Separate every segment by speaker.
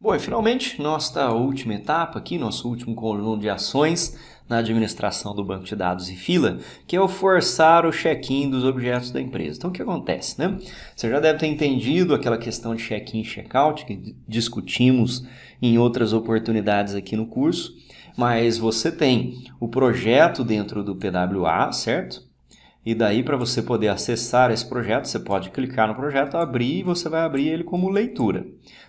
Speaker 1: Bom, e finalmente, nossa última etapa aqui, nosso último conjunto de ações na administração do banco de dados e fila, que é o forçar o check-in dos objetos da empresa. Então, o que acontece, né? Você já deve ter entendido aquela questão de check-in e check-out que discutimos em outras oportunidades aqui no curso, mas você tem o projeto dentro do PWA, certo? E daí, para você poder acessar esse projeto, você pode clicar no projeto, abrir e você vai abrir ele como leitura.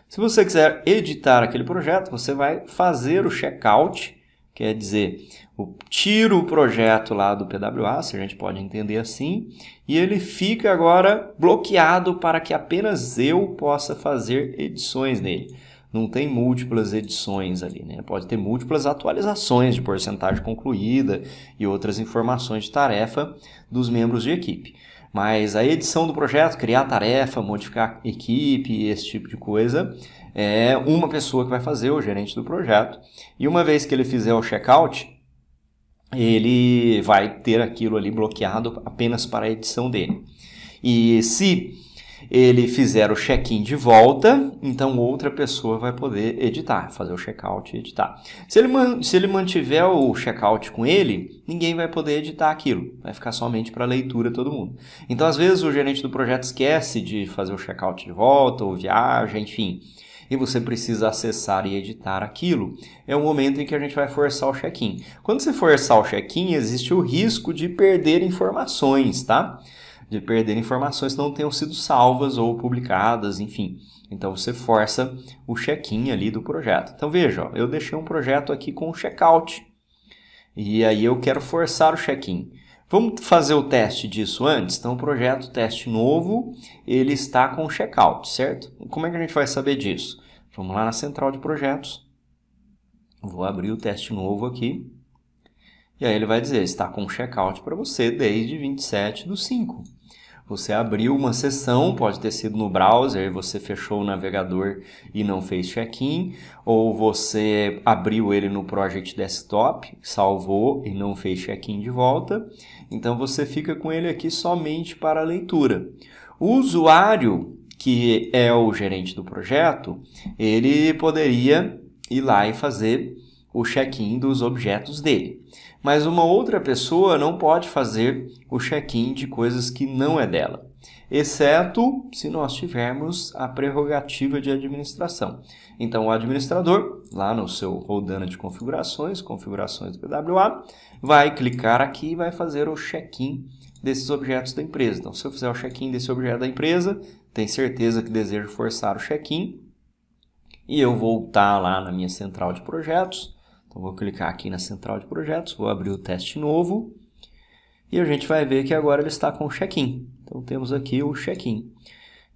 Speaker 1: Se você quiser editar aquele projeto, você vai fazer o checkout, quer dizer, o, tira o projeto lá do PWA, se a gente pode entender assim, e ele fica agora bloqueado para que apenas eu possa fazer edições nele não tem múltiplas edições ali, né? Pode ter múltiplas atualizações de porcentagem concluída e outras informações de tarefa dos membros de equipe. Mas a edição do projeto, criar tarefa, modificar equipe, esse tipo de coisa, é uma pessoa que vai fazer, o gerente do projeto. E uma vez que ele fizer o checkout, ele vai ter aquilo ali bloqueado apenas para a edição dele. E se ele fizer o check-in de volta, então outra pessoa vai poder editar, fazer o check-out e editar. Se ele, se ele mantiver o check-out com ele, ninguém vai poder editar aquilo, vai ficar somente para leitura todo mundo. Então, às vezes, o gerente do projeto esquece de fazer o check-out de volta, ou viaja, enfim e você precisa acessar e editar aquilo. É o momento em que a gente vai forçar o check-in. Quando você forçar o check-in, existe o risco de perder informações, tá? de perder informações que não tenham sido salvas ou publicadas, enfim. Então você força o check-in ali do projeto. Então veja, ó, eu deixei um projeto aqui com o checkout e aí eu quero forçar o check-in. Vamos fazer o teste disso antes? Então, o projeto teste novo, ele está com checkout, certo? Como é que a gente vai saber disso? Vamos lá na central de projetos. Vou abrir o teste novo aqui. E aí ele vai dizer, está com checkout para você desde 27 do 5. Você abriu uma sessão, pode ter sido no browser, você fechou o navegador e não fez check-in, ou você abriu ele no Project Desktop, salvou e não fez check-in de volta. Então você fica com ele aqui somente para leitura. O usuário, que é o gerente do projeto, ele poderia ir lá e fazer o check-in dos objetos dele. Mas uma outra pessoa não pode fazer o check-in de coisas que não é dela, exceto se nós tivermos a prerrogativa de administração. Então, o administrador, lá no seu rodando de configurações, configurações do PWA, vai clicar aqui e vai fazer o check-in desses objetos da empresa. Então, se eu fizer o check-in desse objeto da empresa, tem certeza que desejo forçar o check-in, e eu voltar lá na minha central de projetos, vou clicar aqui na central de projetos, vou abrir o teste novo e a gente vai ver que agora ele está com check-in. Então temos aqui o check-in.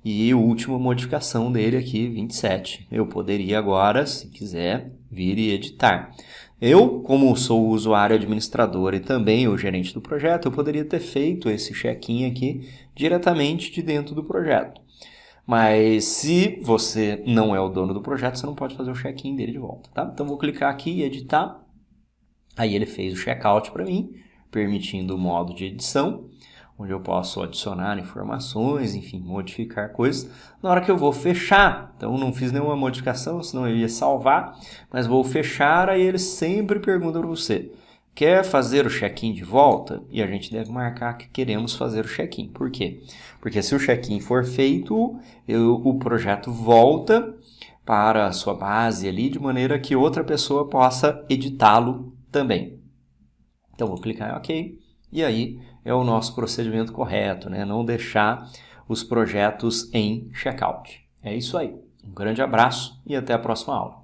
Speaker 1: E a última modificação dele aqui, 27. Eu poderia agora, se quiser, vir e editar. Eu, como sou o usuário administrador e também o gerente do projeto, eu poderia ter feito esse check-in aqui diretamente de dentro do projeto. Mas se você não é o dono do projeto, você não pode fazer o check-in dele de volta, tá? Então vou clicar aqui e editar. Aí ele fez o checkout para mim, permitindo o modo de edição, onde eu posso adicionar informações, enfim, modificar coisas. Na hora que eu vou fechar, então não fiz nenhuma modificação, senão eu ia salvar, mas vou fechar, aí ele sempre pergunta para você, Quer fazer o check-in de volta? E a gente deve marcar que queremos fazer o check-in. Por quê? Porque se o check-in for feito, eu, o projeto volta para a sua base ali, de maneira que outra pessoa possa editá-lo também. Então, vou clicar em OK. E aí é o nosso procedimento correto, né? Não deixar os projetos em checkout. É isso aí. Um grande abraço e até a próxima aula.